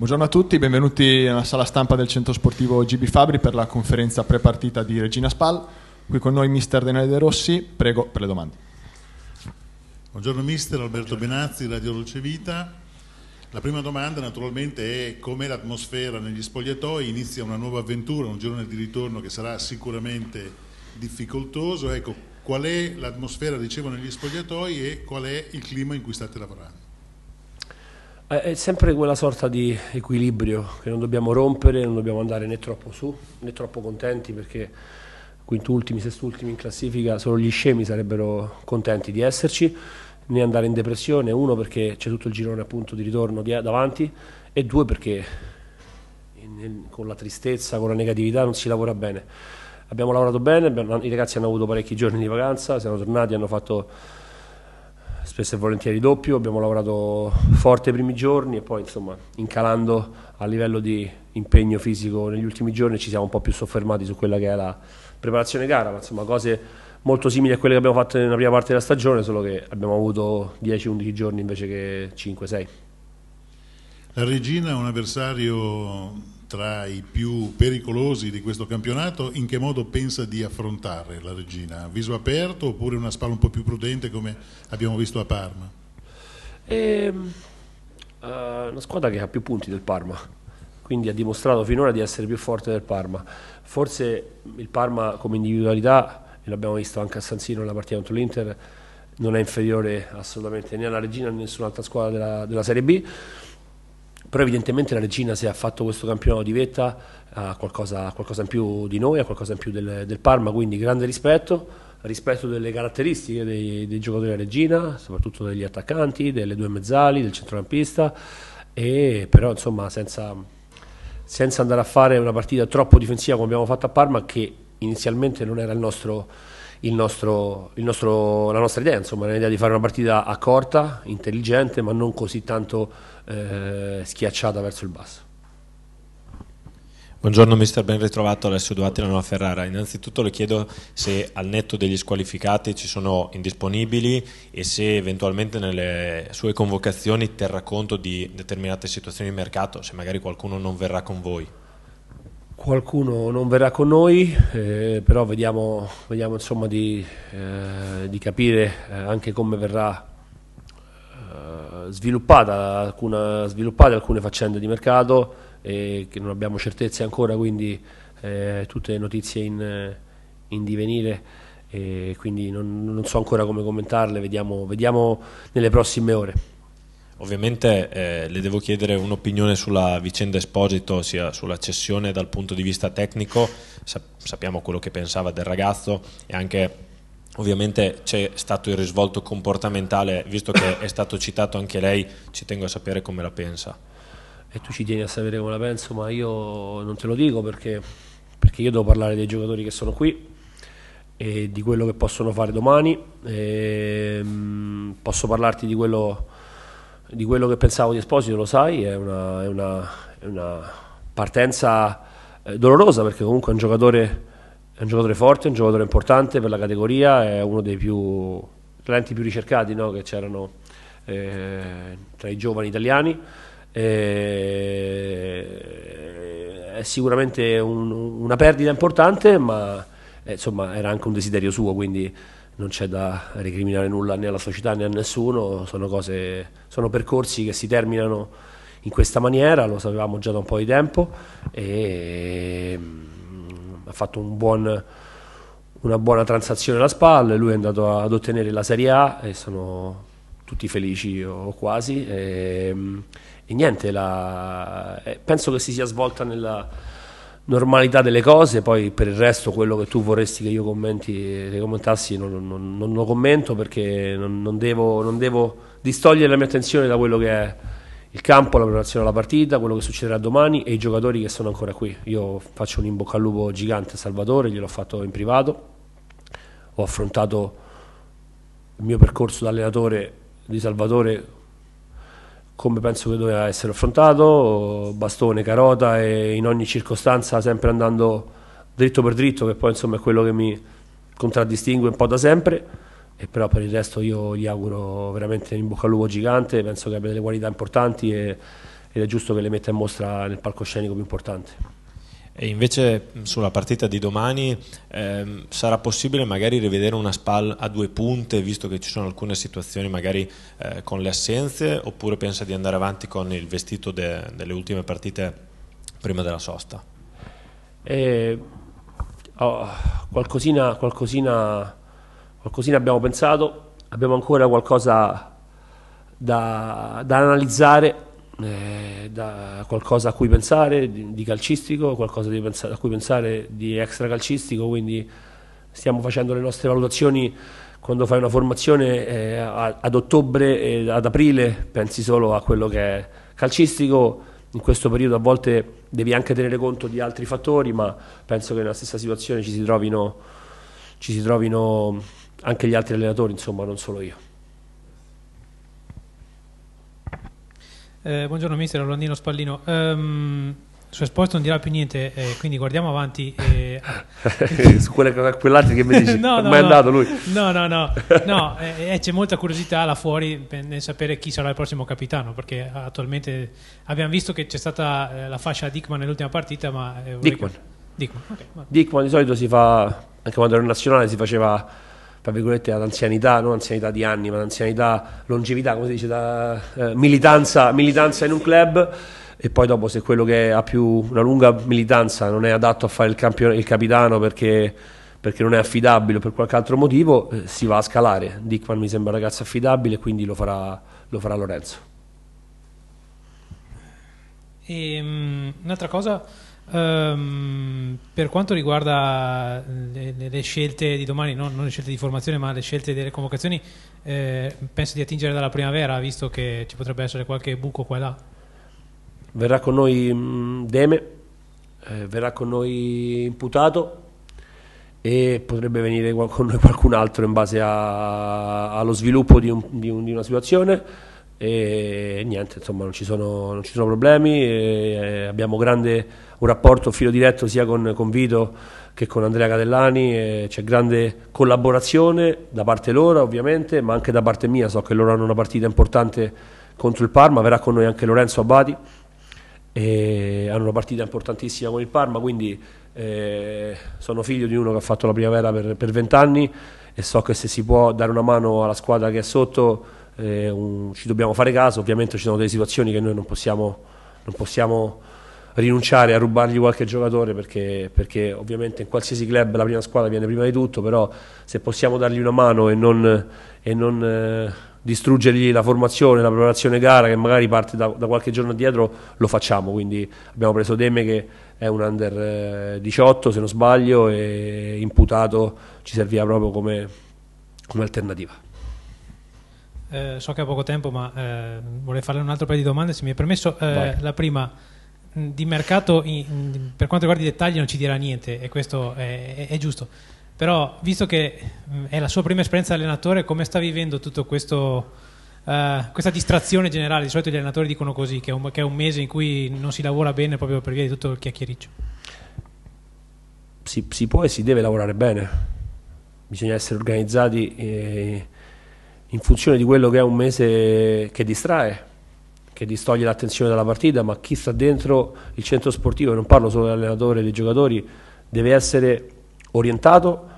Buongiorno a tutti, benvenuti alla sala stampa del centro sportivo GB Fabri per la conferenza prepartita di Regina Spal. Qui con noi mister Daniele De Rossi, prego per le domande. Buongiorno mister, Alberto Benazzi, Radio Dolce Vita. La prima domanda naturalmente è com'è l'atmosfera negli spogliatoi, inizia una nuova avventura, un giorno di ritorno che sarà sicuramente difficoltoso. Ecco, qual è l'atmosfera, dicevo, negli spogliatoi e qual è il clima in cui state lavorando? Eh, è sempre quella sorta di equilibrio che non dobbiamo rompere, non dobbiamo andare né troppo su né troppo contenti perché quintultimi, sestultimi in classifica, solo gli scemi sarebbero contenti di esserci, né andare in depressione, uno perché c'è tutto il girone appunto di ritorno davanti e due perché con la tristezza, con la negatività non si lavora bene. Abbiamo lavorato bene, i ragazzi hanno avuto parecchi giorni di vacanza, siamo tornati, hanno fatto spesso e volentieri doppio, abbiamo lavorato forte i primi giorni e poi insomma incalando a livello di impegno fisico negli ultimi giorni ci siamo un po' più soffermati su quella che è la preparazione gara, ma insomma cose molto simili a quelle che abbiamo fatto nella prima parte della stagione, solo che abbiamo avuto 10-11 giorni invece che 5-6. La Regina è un avversario tra i più pericolosi di questo campionato, in che modo pensa di affrontare la regina? Viso aperto oppure una spalla un po' più prudente come abbiamo visto a Parma? È ehm, eh, una squadra che ha più punti del Parma, quindi ha dimostrato finora di essere più forte del Parma. Forse il Parma come individualità, e l'abbiamo visto anche a San Siro nella partita contro l'Inter, non è inferiore assolutamente né alla regina né a nessun'altra squadra della, della Serie B però evidentemente la regina se ha fatto questo campionato di vetta ha qualcosa, qualcosa in più di noi, ha qualcosa in più del, del Parma, quindi grande rispetto rispetto delle caratteristiche dei, dei, giocatori della regina, soprattutto degli attaccanti, delle due mezzali, del centrocampista, e però insomma senza, senza andare a fare una partita troppo difensiva come abbiamo fatto a Parma che inizialmente non era il nostro il nostro, il nostro, la nostra idea, insomma, l'idea di fare una partita accorta, intelligente, ma non così tanto eh, schiacciata verso il basso. Buongiorno mister, ben ritrovato Alessio Duatti, la nuova Ferrara. Innanzitutto le chiedo se al netto degli squalificati ci sono indisponibili e se eventualmente nelle sue convocazioni terrà conto di determinate situazioni di mercato, se magari qualcuno non verrà con voi. Qualcuno non verrà con noi, eh, però vediamo, vediamo insomma di, eh, di capire eh, anche come verrà eh, sviluppata, alcuna, sviluppate alcune faccende di mercato eh, che non abbiamo certezze ancora, quindi eh, tutte notizie in, in divenire, eh, quindi non, non, so ancora come commentarle, vediamo, vediamo nelle prossime ore. Ovviamente eh, le devo chiedere un'opinione sulla vicenda Esposito, sia sulla cessione dal punto di vista tecnico, sappiamo quello che pensava del ragazzo e anche ovviamente c'è stato il risvolto comportamentale, visto che è stato citato anche lei, ci tengo a sapere come la pensa. E tu ci tieni a sapere come la penso, ma io non te lo dico perché, perché io devo parlare dei giocatori che sono qui e di quello che possono fare domani, e, ehm, mh, posso parlarti di quello di quello che pensavo di Esposito, lo sai, è una, è una, è una partenza eh, dolorosa perché comunque è un, giocatore, è un giocatore forte, un giocatore importante per la categoria, è uno dei più talenti più ricercati no? che c'erano eh, tra i giovani italiani. Eh, è sicuramente un, una perdita importante, ma eh, insomma era anche un desiderio suo, quindi non c'è da recriminare nulla né alla società né a nessuno, sono, cose, sono percorsi che si terminano in questa maniera, lo sapevamo già da un po' di tempo e mm, ha fatto un buon, una buona transazione alla spalla, lui è andato ad ottenere la Serie A e sono tutti felici o quasi e, mm, e niente, la, eh, penso che si sia svolta nella normalità delle cose, poi per il resto quello che tu vorresti che io commenti, che commentassi non, non, non, lo commento perché non, non devo, devo, distogliere la mia attenzione da quello che è il campo, la preparazione alla partita, quello che succederà domani e i giocatori che sono ancora qui. Io faccio un in bocca al lupo gigante a Salvatore, gliel'ho fatto in privato, ho affrontato il mio percorso da allenatore di Salvatore come penso che doveva essere affrontato, bastone, carota e in ogni circostanza sempre andando dritto per dritto, che poi insomma è quello che mi contraddistingue un po' da sempre. E però per il resto io gli auguro veramente in bocca al lupo gigante, penso che abbia delle qualità importanti e, ed è giusto che le metta in mostra nel palcoscenico più importante. E invece mm, sulla partita di domani ehm, sarà possibile magari rivedere una SPAL a due punte, visto che ci sono alcune situazioni magari eh, con le assenze, oppure pensa di andare avanti con il vestito de delle ultime partite prima della sosta? Eh, oh, qualcosina, qualcosina, qualcosina abbiamo pensato, abbiamo ancora qualcosa da, da analizzare eh, da qualcosa a cui pensare di, di calcistico, qualcosa di pensa- a cui pensare di extra calcistico, quindi stiamo facendo le nostre valutazioni quando fai una formazione eh, ad ottobre e ad aprile pensi solo a quello che è calcistico, in questo periodo a volte devi anche tenere conto di altri fattori, ma penso che nella stessa situazione ci si trovino, ci si trovino anche gli altri allenatori, insomma, non solo io. Eh, buongiorno mister Orlandino Spallino. Um, su Sport non dirà più niente, eh, quindi guardiamo avanti. Eh. su quelle, quell'altro che mi dice, no, no, no, è andato lui? No, no, no, no eh, eh, c'è molta curiosità là fuori nel sapere chi sarà il prossimo capitano, perché attualmente abbiamo visto che c'è stata eh, la fascia Dickman nell'ultima partita, ma... Dickman. Che... Dickman. Okay, Dickman di solito si fa, anche quando era nazionale si faceva tra virgolette, ad anzianità, non anzianità di anni, ma ad anzianità, longevità, come si dice, da, eh, militanza, militanza, in un club. E poi dopo se quello che ha più una lunga militanza non è adatto a fare il, campione, il capitano perché, perché, non è affidabile o per qualche altro motivo, eh, si va a scalare. Dickman mi sembra un ragazzo affidabile, quindi lo farà, lo farà Lorenzo. E, um, un'altra cosa Um, per quanto riguarda eh, le, le scelte di domani, no, non le scelte di formazione, ma le scelte delle convocazioni, eh, penso di attingere dalla primavera, visto che ci potrebbe essere qualche buco qua e là. Verrà con noi mm, Deme, eh, verrà con noi imputato e potrebbe venire con noi qualcun altro in base a, allo sviluppo di, un, di, un, di una situazione e niente, insomma non ci sono, non ci sono problemi, abbiamo grande, un rapporto filo diretto sia con, con Vito che con Andrea Catellani, c'è grande collaborazione da parte loro ovviamente, ma anche da parte mia, so che loro hanno una partita importante contro il Parma, verrà con noi anche Lorenzo Abati, e hanno una partita importantissima con il Parma, quindi eh, sono figlio di uno che ha fatto la primavera per vent'anni e so che se si può dare una mano alla squadra che è sotto eh, un, ci dobbiamo fare caso, ovviamente ci sono delle situazioni che noi non possiamo, non possiamo rinunciare a rubargli qualche giocatore perché, perché, ovviamente in qualsiasi club la prima squadra viene prima di tutto, però se possiamo dargli una mano e non, e non eh, distruggergli la formazione, la preparazione gara che magari parte da, da, qualche giorno dietro, lo facciamo. Quindi abbiamo preso Demme che è un under 18 eh, se non sbaglio e imputato ci serviva proprio come, come alternativa. Eh, so che ha poco tempo, ma eh, vorrei farle un altro paio di domande, se mi è permesso. Eh, la prima, di mercato, in, in, per quanto riguarda i dettagli, non ci dirà niente, e questo è, è, è giusto. Però, visto che mh, è la sua prima esperienza da allenatore, come sta vivendo tutto questo... Uh, questa distrazione generale, di solito gli allenatori dicono così, che è, un, che è, un, mese in cui non si lavora bene proprio per via di tutto il chiacchiericcio. Si, si può e si deve lavorare bene, bisogna essere organizzati e, eh, in funzione di quello che è un mese che distrae, che distoglie l'attenzione dalla partita, ma chi sta dentro il centro sportivo, e non parlo solo dell'allenatore e dei giocatori, deve essere orientato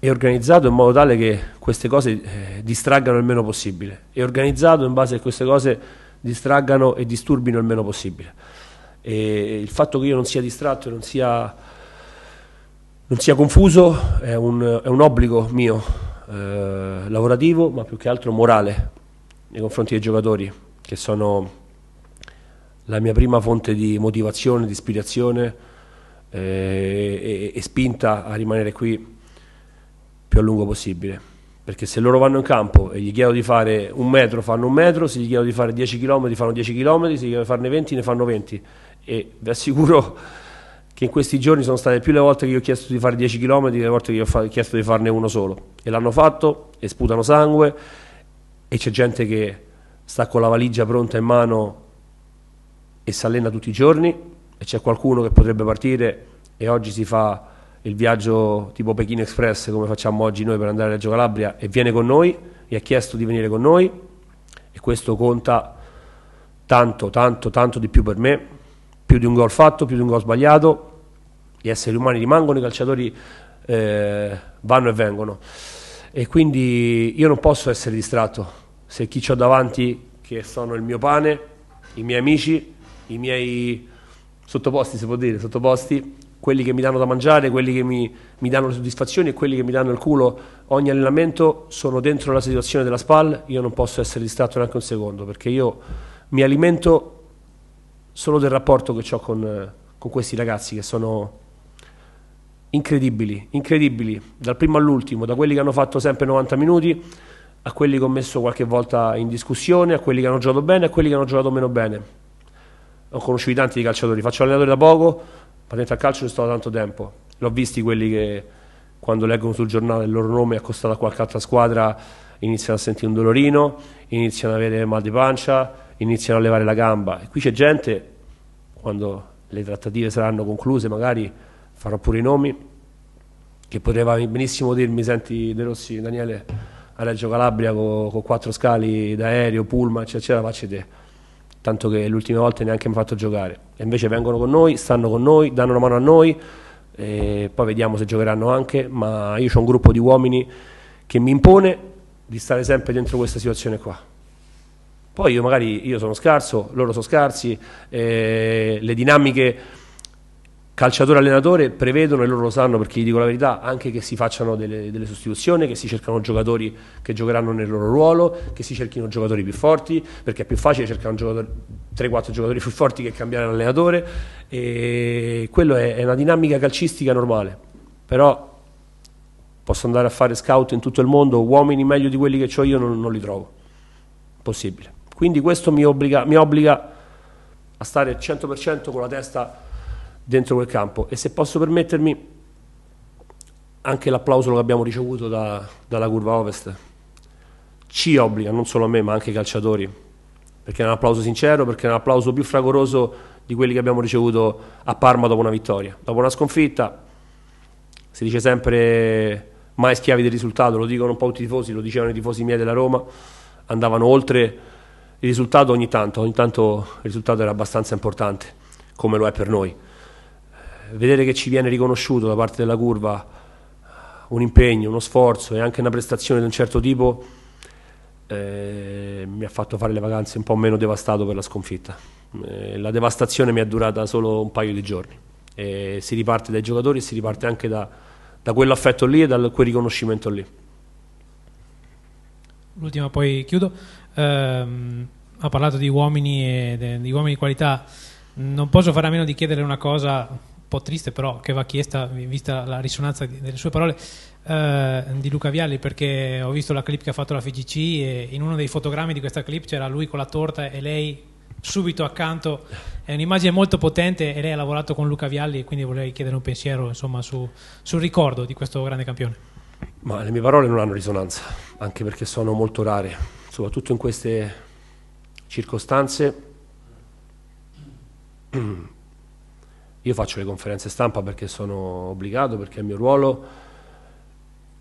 e organizzato in modo tale che queste cose eh, distraggano il meno possibile e organizzato in base a queste cose distraggano e disturbino il meno possibile. E il fatto che io non sia distratto e non sia, non sia confuso è un, è un obbligo mio eh, lavorativo, ma più che altro morale nei confronti dei giocatori, che sono la mia prima fonte di motivazione, di ispirazione eh, e, e spinta a rimanere qui più a lungo possibile. Perché se loro vanno in campo e gli chiedo di fare un metro, fanno un metro, se gli chiedo di fare 10 km, fanno 10 km, se gli chiedo di farne 20, ne fanno 20. E vi assicuro che in questi giorni sono state più le volte che gli ho chiesto di fare 10 km che le volte che gli ho chiesto di farne uno solo. E l'hanno fatto, e sputano sangue, e c'è gente che sta con la valigia pronta in mano e si allena tutti i giorni, e c'è qualcuno che potrebbe partire e oggi si fa il viaggio tipo Pechino Express come facciamo oggi noi per andare a Reggio Calabria e viene con noi, gli ha chiesto di venire con noi e questo conta tanto, tanto, tanto di più per me, più di un gol fatto, più di un gol sbagliato, gli esseri umani rimangono, i calciatori eh, vanno e vengono. E quindi io non posso essere distratto. Se chi ho davanti, che sono il mio pane, i miei amici, i miei sottoposti, si può dire, sottoposti, quelli che mi danno da mangiare, quelli che mi, mi danno le soddisfazioni e quelli che mi danno il culo, ogni allenamento sono dentro la situazione della SPAL, io non posso essere distratto neanche un secondo, perché io mi alimento solo del rapporto che ho con, con questi ragazzi che sono incredibili, incredibili, dal primo all'ultimo, da quelli che hanno fatto sempre 90 minuti a quelli che ho messo qualche volta in discussione, a quelli che hanno giocato bene, a quelli che hanno giocato meno bene. Ho conosciuto tanti di calciatori, faccio allenatore da poco, patente al calcio non sto da tanto tempo, l'ho visti quelli che quando leggono sul giornale il loro nome accostato a qualche altra squadra iniziano a sentire un dolorino, iniziano ad avere mal di pancia, iniziano a levare la gamba. E qui c'è gente, quando le trattative saranno concluse magari farò pure i nomi, che poteva benissimo dirmi, senti De Rossi, Daniele, a Reggio Calabria con, con quattro scali d'aereo, pullman, eccetera, facci te. Tanto che l'ultima volta neanche mi ha fatto giocare. E invece vengono con noi, stanno con noi, danno una mano a noi, poi vediamo se giocheranno anche, ma io ho un gruppo di uomini che mi impone di stare sempre dentro questa situazione qua. Poi io magari io sono scarso, loro sono scarsi, eh, le dinamiche calciatore e allenatore prevedono, e loro lo sanno perché gli dico la verità, anche che si facciano delle, delle, sostituzioni, che si cercano giocatori che giocheranno nel loro ruolo, che si cerchino giocatori più forti, perché è più facile cercare 3-4 giocatori più forti che cambiare l'allenatore. E quello è, è una dinamica calcistica normale. Però posso andare a fare scout in tutto il mondo, uomini meglio di quelli che ho io non, non li trovo. Possibile. Quindi questo mi obbliga, mi obbliga a stare 100% con la testa dentro quel campo e se posso permettermi anche l'applauso che abbiamo ricevuto da, dalla curva ovest ci obbliga, non solo a me ma anche ai calciatori, perché è un applauso sincero, perché è un applauso più fragoroso di quelli che abbiamo ricevuto a Parma dopo una vittoria. Dopo una sconfitta si dice sempre mai schiavi del risultato, lo dicono un po' tutti i tifosi, lo dicevano i tifosi miei della Roma, andavano oltre il risultato ogni tanto, ogni tanto il risultato era abbastanza importante, come lo è per noi vedere che ci viene riconosciuto da parte della curva un impegno, uno sforzo e anche una prestazione di un certo tipo eh, mi ha fatto fare le vacanze un po' meno devastato per la sconfitta. Eh, la devastazione mi è durata solo un paio di giorni. E si riparte dai giocatori e si riparte anche da, da quell'affetto lì e da quel riconoscimento lì. L'ultima poi chiudo. Um, ha parlato di uomini e di uomini di qualità. Non posso fare a meno di chiedere una cosa po' triste però che va chiesta, vista la risonanza delle sue parole, eh, di Luca Vialli perché ho visto la clip che ha fatto la FGC e in uno dei fotogrammi di questa clip c'era lui con la torta e lei subito accanto è un'immagine molto potente e lei ha lavorato con Luca Vialli e quindi volevo chiedere un pensiero insomma, su, sul ricordo di questo grande campione ma le mie parole non hanno risonanza anche perché sono molto rare soprattutto in queste circostanze Io faccio le conferenze stampa perché sono obbligato, perché è il mio ruolo,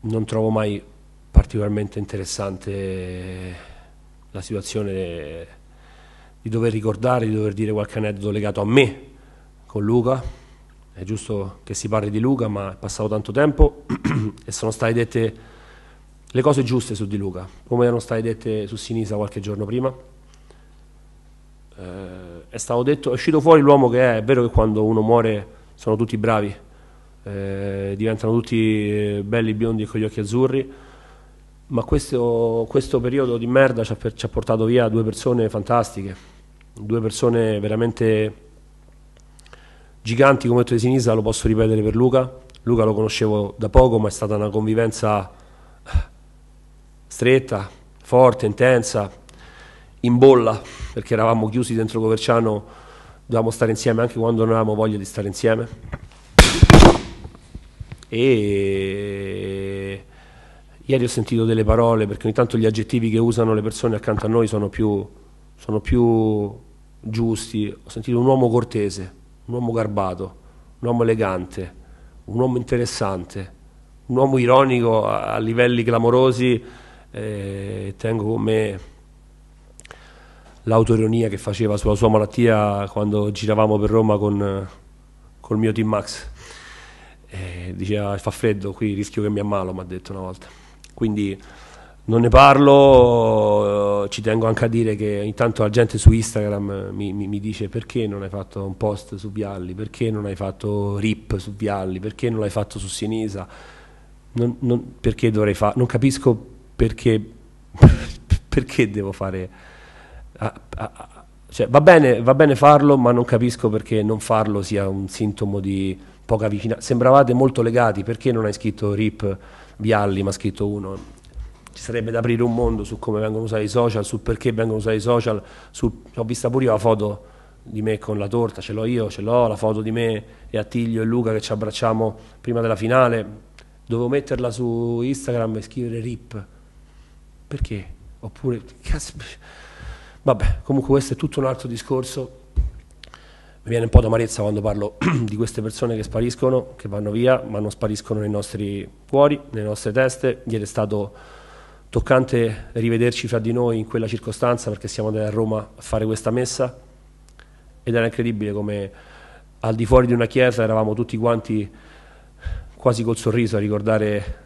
non trovo mai particolarmente interessante la situazione di dover ricordare, di dover dire qualche aneddoto legato a me con Luca. È giusto che si parli di Luca, ma è passato tanto tempo e sono state dette le cose giuste su di Luca, come erano state dette su Sinisa qualche giorno prima eh, è stato detto, è uscito fuori l'uomo che è, è vero che quando uno muore sono tutti bravi, eh, diventano tutti eh, belli, biondi e con gli occhi azzurri, ma questo, questo periodo di merda ci ha, ci ha, portato via due persone fantastiche, due persone veramente giganti come ho detto di sinistra, lo posso ripetere per Luca, Luca lo conoscevo da poco ma è stata una convivenza stretta, forte, intensa, in bolla, perché eravamo chiusi dentro Coverciano, dovevamo stare insieme anche quando non avevamo voglia di stare insieme. E ieri ho sentito delle parole, perché ogni tanto gli aggettivi che usano le persone accanto a noi sono più, sono più giusti. Ho sentito un uomo cortese, un uomo garbato, un uomo elegante, un uomo interessante, un uomo ironico a, livelli clamorosi. Eh, tengo con me l'autoironia che faceva sulla sua malattia quando giravamo per Roma con, il mio team Max. E diceva fa freddo qui, rischio che mi ammalo, mi ha detto una volta. Quindi non ne parlo, eh, ci tengo anche a dire che intanto la gente su Instagram mi, mi, mi, dice perché non hai fatto un post su Vialli, perché non hai fatto rip su Vialli, perché non l'hai fatto su Sinisa, non, non, perché dovrei fare, non capisco perché, perché devo fare Ah, ah, ah, cioè, va, bene, va bene farlo, ma non capisco perché non farlo sia un sintomo di poca vicinanza. Sembravate molto legati, perché non hai scritto RIP Vialli, ma scritto uno? Ci sarebbe da aprire un mondo su come vengono usati i social, su perché vengono usati i social. Su, ho vista pure io la foto di me con la torta, ce l'ho io, ce l'ho la foto di me e Attilio e Luca che ci abbracciamo prima della finale. Dovevo metterla su Instagram e scrivere RIP. Perché? Oppure, cazzo Vabbè, comunque questo è tutto un altro discorso. Mi viene un po' d'amarezza quando parlo di queste persone che spariscono, che vanno via, ma non spariscono nei nostri cuori, nelle nostre teste. Ieri è stato toccante rivederci fra di noi in quella circostanza perché siamo andati a Roma a fare questa messa ed era incredibile come al di fuori di una chiesa eravamo tutti quanti quasi col sorriso a ricordare,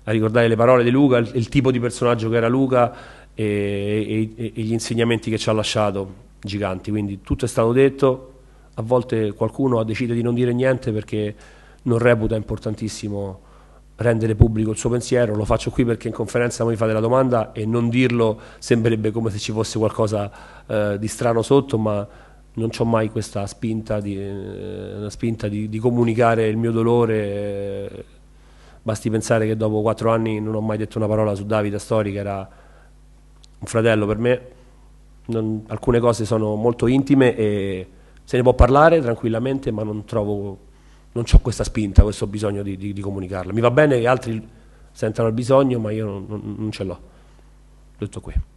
a ricordare le parole di Luca, il, il tipo di personaggio che era Luca e, e, e gli insegnamenti che ci ha lasciato giganti, quindi tutto è stato detto, a volte qualcuno decide di non dire niente perché non reputa importantissimo rendere pubblico il suo pensiero, lo faccio qui perché in conferenza mi fate la domanda e non dirlo sembrerebbe come se ci fosse qualcosa eh, di strano sotto, ma non ho mai questa spinta, di, eh, spinta di, di, comunicare il mio dolore. Basti pensare che dopo quattro anni non ho mai detto una parola su Davide Story, che era un fratello per me, non, alcune cose sono molto intime e se ne può parlare tranquillamente, ma non trovo, non ho questa spinta, questo bisogno di, di, di, comunicarla. Mi va bene che altri sentano il bisogno, ma io non, non ce l'ho. Tutto qui.